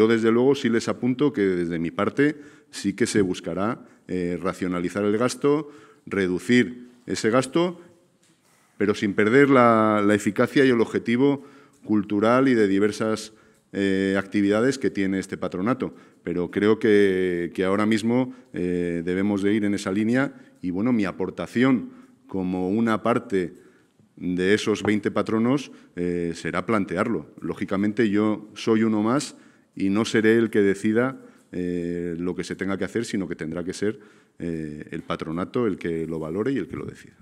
yo desde luego sí les apunto que desde mi parte sí que se buscará eh, racionalizar el gasto, reducir ese gasto, pero sin perder la, eficacia y el objetivo cultural y de diversas eh, actividades que tiene este patronato. Pero creo que, ahora mismo eh, debemos de ir en esa línea y bueno, mi aportación como una parte de esos 20 patronos será plantearlo. Lógicamente yo soy uno más y no seré el que decida eh, lo que se tenga que hacer, sino que tendrá que ser eh, el patronato el que lo valore y el que lo decida.